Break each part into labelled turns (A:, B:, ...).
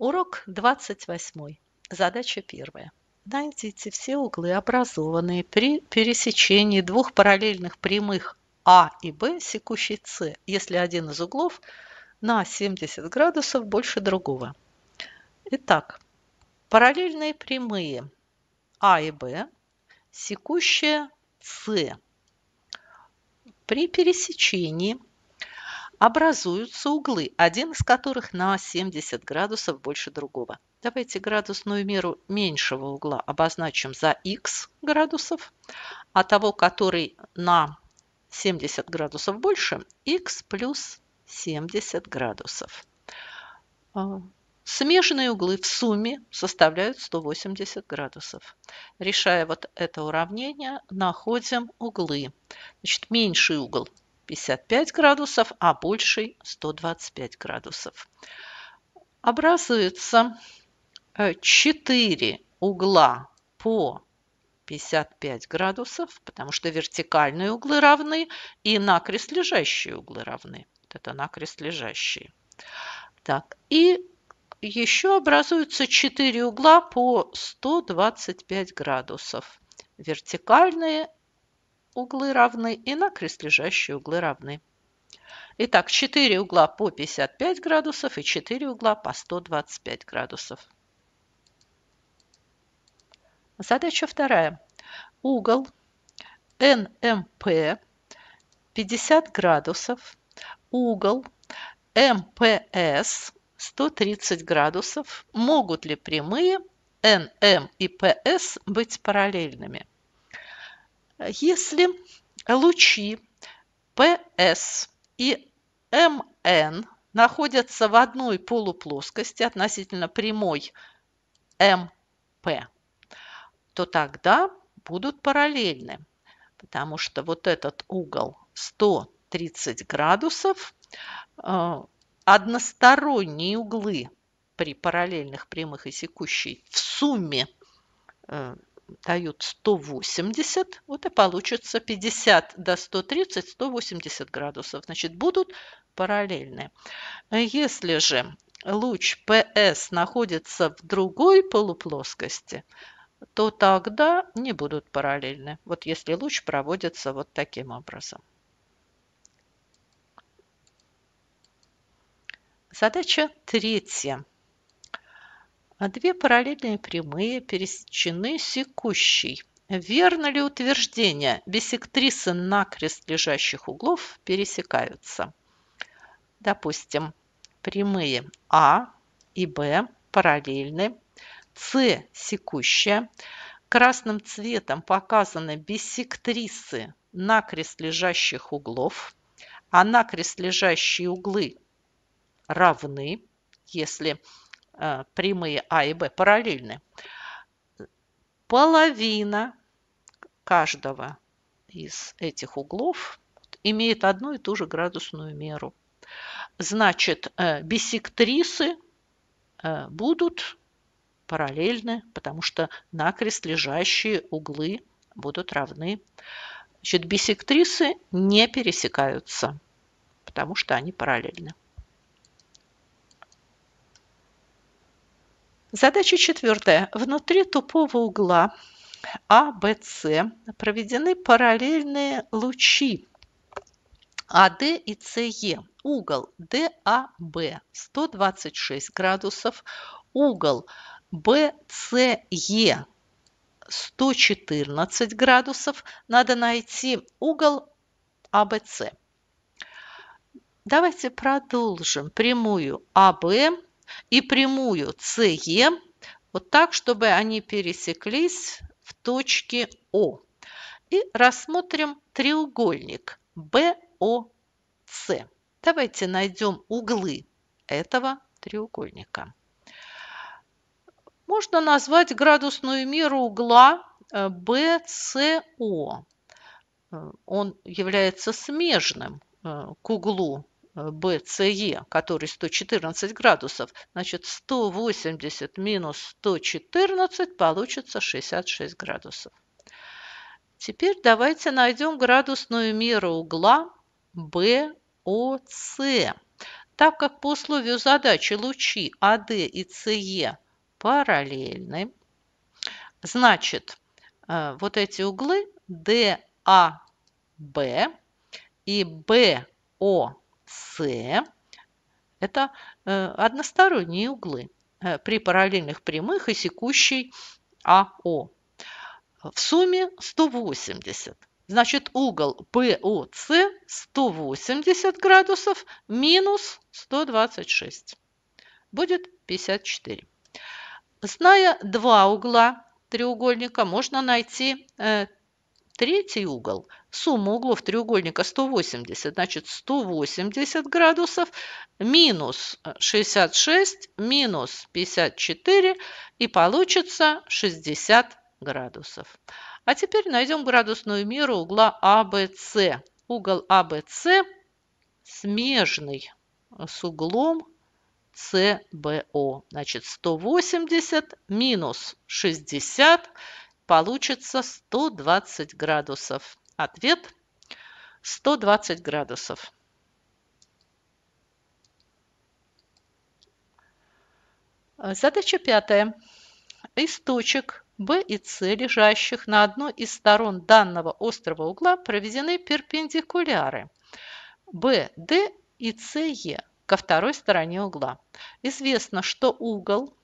A: Урок 28. Задача первая. Найдите все углы, образованные при пересечении двух параллельных прямых А и Б, секущей С, если один из углов на 70 градусов больше другого. Итак, параллельные прямые А и Б, секущая С. При пересечении образуются углы, один из которых на 70 градусов больше другого. Давайте градусную меру меньшего угла обозначим за x градусов, а того, который на 70 градусов больше, x плюс 70 градусов. А, смежные углы в сумме составляют 180 градусов. Решая вот это уравнение, находим углы. Значит, меньший угол 55 градусов, а больший 125 градусов. Образуется 4 э, угла по 55 градусов, потому что вертикальные углы равны и накрест лежащие углы равны. Вот это накрест лежащие. Так, и еще образуются 4 угла по 125 градусов. Вертикальные углы равны и на накрест лежащие углы равны. Итак, 4 угла по 55 градусов и 4 угла по 125 градусов. Задача вторая. Угол НМП эм 50 градусов, угол МПС эм 130 градусов. Могут ли прямые НМ эм и ПС быть параллельными? Если лучи PS и MN находятся в одной полуплоскости относительно прямой МП, то тогда будут параллельны, потому что вот этот угол 130 градусов, э, односторонние углы при параллельных прямых и секущей в сумме э, дают 180, вот и получится 50 до 130, 180 градусов. Значит, будут параллельны. Если же луч PS находится в другой полуплоскости, то тогда не будут параллельны. Вот если луч проводится вот таким образом. Задача третья а две параллельные прямые пересечены секущей. Верно ли утверждение? Бисектрисы накрест лежащих углов пересекаются. Допустим, прямые А и Б параллельны, С секущая. Красным цветом показаны бисектрисы накрест лежащих углов, а накрест лежащие углы равны, если Э, прямые А и Б параллельны. Половина каждого из этих углов имеет одну и ту же градусную меру. Значит, э, бисектрисы э, будут параллельны, потому что накрест лежащие углы будут равны. Значит, бисектрисы не пересекаются, потому что они параллельны. Задача четвертая. Внутри тупого угла А, проведены параллельные лучи АД и CE. Угол DAB 126 а, градусов, угол BCE 114 градусов. Надо найти угол ABC. А, Давайте продолжим прямую АБ и прямую CE вот так, чтобы они пересеклись в точке О. И рассмотрим треугольник BOC. Давайте найдем углы этого треугольника. Можно назвать градусную меру угла BCO. Э, э, он является смежным э, к углу BCE, который 114 градусов. Значит, 180 минус 114 получится 66 градусов. Теперь давайте найдем градусную меру угла BOC. Так как по условию задачи лучи AD а и CE параллельны, значит, э, вот эти углы DAB а и BOC с. Это э, односторонние углы э, при параллельных прямых и секущей АО. В сумме 180. Значит, угол БОС 180 градусов минус 126. Будет 54. Зная два угла треугольника, можно найти э, Третий угол – сумма углов треугольника 180, значит 180 градусов минус 66 минус 54 и получится 60 градусов. А теперь найдем градусную меру угла ABC. А угол ABC а смежный с углом СБО, Значит, 180 минус 60 получится 120 градусов. Ответ 120 градусов. Задача пятая. Из точек B и C, лежащих на одной из сторон данного острого угла, проведены перпендикуляры BD и CE ко второй стороне угла. Известно, что угол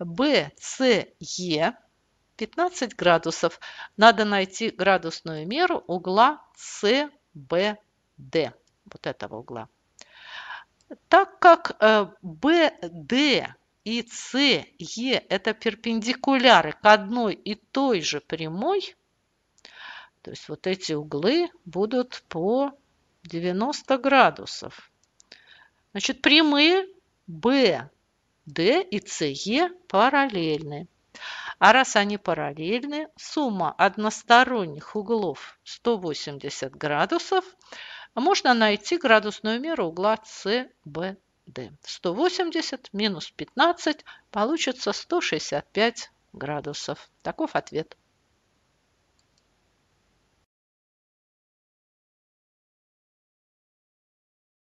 A: BCE 15 градусов. Надо найти градусную меру угла CBD, вот этого угла. Так как BD э, и CE это перпендикуляры к одной и той же прямой, то есть вот эти углы будут по 90 градусов. Значит, прямые BD и CE параллельны. А раз они параллельны, сумма односторонних углов 180 градусов, можно найти градусную меру угла CBD. 180 минус 15 получится 165 градусов. Таков ответ.